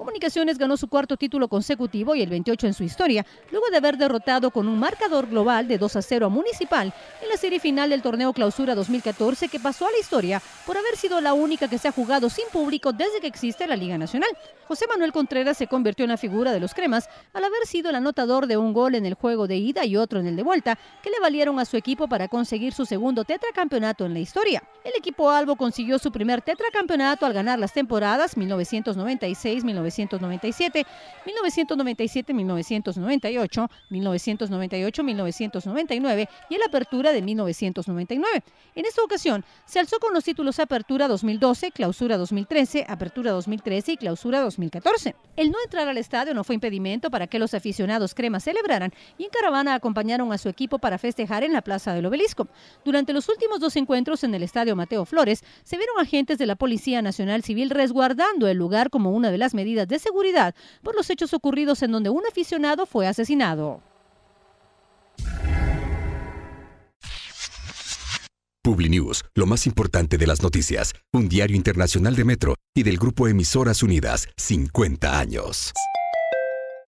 Comunicaciones ganó su cuarto título consecutivo y el 28 en su historia, luego de haber derrotado con un marcador global de 2 a 0 a Municipal en la serie final del torneo Clausura 2014 que pasó a la historia por haber sido la única que se ha jugado sin público desde que existe la Liga Nacional. José Manuel Contreras se convirtió en la figura de los cremas al haber sido el anotador de un gol en el juego de ida y otro en el de vuelta, que le valieron a su equipo para conseguir su segundo tetracampeonato en la historia. El equipo Albo consiguió su primer tetracampeonato al ganar las temporadas 1996 1997 1997, 1997, 1998, 1998, 1999 y el Apertura de 1999. En esta ocasión se alzó con los títulos Apertura 2012, Clausura 2013, Apertura 2013 y Clausura 2014. El no entrar al estadio no fue impedimento para que los aficionados cremas celebraran y en caravana acompañaron a su equipo para festejar en la Plaza del Obelisco. Durante los últimos dos encuentros en el estadio Mateo Flores, se vieron agentes de la Policía Nacional Civil resguardando el lugar como una de las medidas de seguridad por los hechos ocurridos en donde un aficionado fue asesinado. PubliNews, lo más importante de las noticias, un diario internacional de Metro y del grupo Emisoras Unidas, 50 años.